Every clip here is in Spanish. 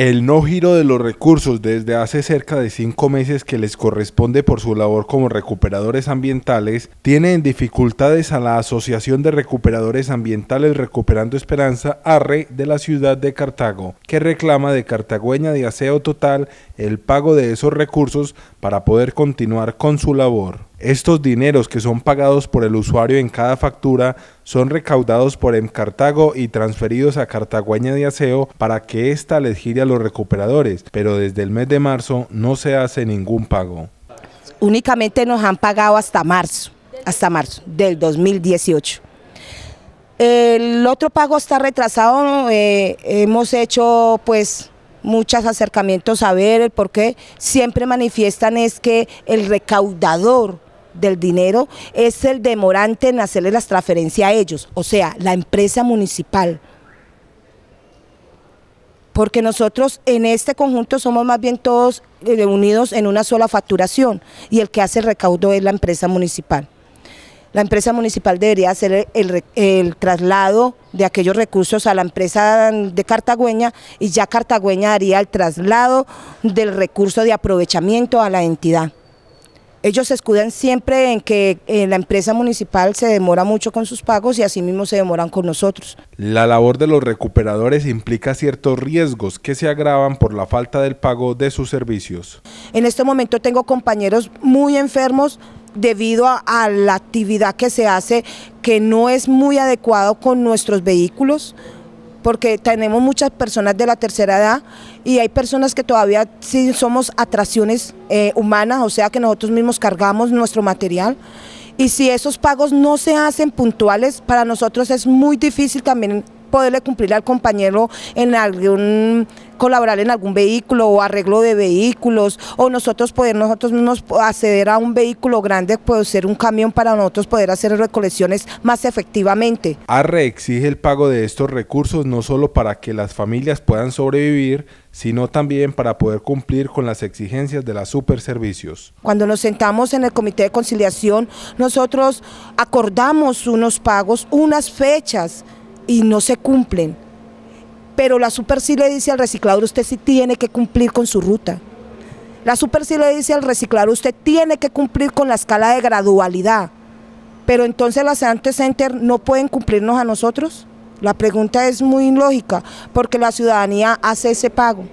el no giro de los recursos desde hace cerca de cinco meses que les corresponde por su labor como recuperadores ambientales tiene en dificultades a la Asociación de Recuperadores Ambientales Recuperando Esperanza ARRE de la ciudad de Cartago, que reclama de Cartagüeña de Aseo Total el pago de esos recursos para poder continuar con su labor. Estos dineros que son pagados por el usuario en cada factura son recaudados por Emcartago y transferidos a Cartagüeña de Aseo para que ésta les gire a los recuperadores, pero desde el mes de marzo no se hace ningún pago. Únicamente nos han pagado hasta marzo, hasta marzo del 2018. El otro pago está retrasado, eh, hemos hecho pues muchos acercamientos a ver el por qué, siempre manifiestan es que el recaudador del dinero es el demorante en hacerle las transferencias a ellos, o sea, la empresa municipal. Porque nosotros en este conjunto somos más bien todos eh, unidos en una sola facturación y el que hace el recaudo es la empresa municipal la empresa municipal debería hacer el, traslado de aquellos recursos a la empresa de Cartagüeña y ya Cartagüeña haría el traslado del recurso de aprovechamiento a la entidad. Ellos se escudan siempre en que eh, la empresa municipal se demora mucho con sus pagos y asimismo se demoran con nosotros. La labor de los recuperadores implica ciertos riesgos que se agravan por la falta del pago de sus servicios. En este momento tengo compañeros muy enfermos debido a, la actividad que se hace que no es muy adecuado con nuestros vehículos porque tenemos muchas personas de la tercera edad y hay personas que todavía sí somos atracciones eh, humanas, o sea que nosotros mismos cargamos nuestro material. Y si esos pagos no se hacen puntuales, para nosotros es muy difícil también poderle cumplir al compañero en algún colaborar en algún vehículo o arreglo de vehículos o nosotros poder nosotros mismos acceder a un vehículo grande, puede ser un camión para nosotros poder hacer recolecciones más efectivamente. ARRE exige el pago de estos recursos no solo para que las familias puedan sobrevivir, sino también para poder cumplir con las exigencias de las superservicios. Cuando nos sentamos en el comité de conciliación, nosotros acordamos unos pagos, unas fechas y no se cumplen pero la super le dice al reciclador, usted sí tiene que cumplir con su ruta. La super le dice al reciclador, usted tiene que cumplir con la escala de gradualidad. Pero entonces las antes Center no pueden cumplirnos a nosotros. La pregunta es muy lógica, porque la ciudadanía hace ese pago.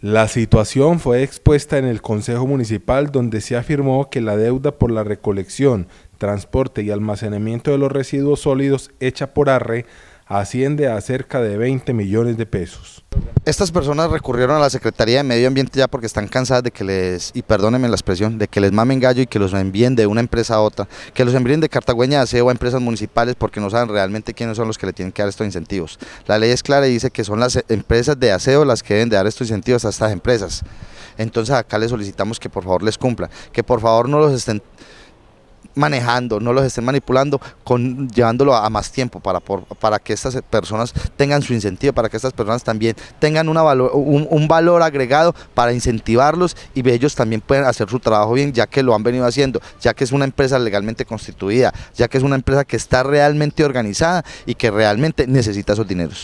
La situación fue expuesta en el Consejo Municipal donde se afirmó que la deuda por la recolección, transporte y almacenamiento de los residuos sólidos hecha por ARRE asciende a cerca de 20 millones de pesos. Estas personas recurrieron a la Secretaría de Medio Ambiente ya porque están cansadas de que les, y perdónenme la expresión, de que les mamen gallo y que los envíen de una empresa a otra, que los envíen de Cartagüeña a a empresas municipales porque no saben realmente quiénes son los que le tienen que dar estos incentivos. La ley es clara y dice que son las empresas de aseo las que deben de dar estos incentivos a estas empresas. Entonces acá les solicitamos que por favor les cumplan, que por favor no los estén manejando, no los estén manipulando, con, llevándolo a, más tiempo para, para que estas personas tengan su incentivo, para que estas personas también tengan una un, valor agregado para incentivarlos y ellos también puedan hacer su trabajo bien, ya que lo han venido haciendo, ya que es una empresa legalmente constituida, ya que es una empresa que está realmente organizada y que realmente necesita esos dineros.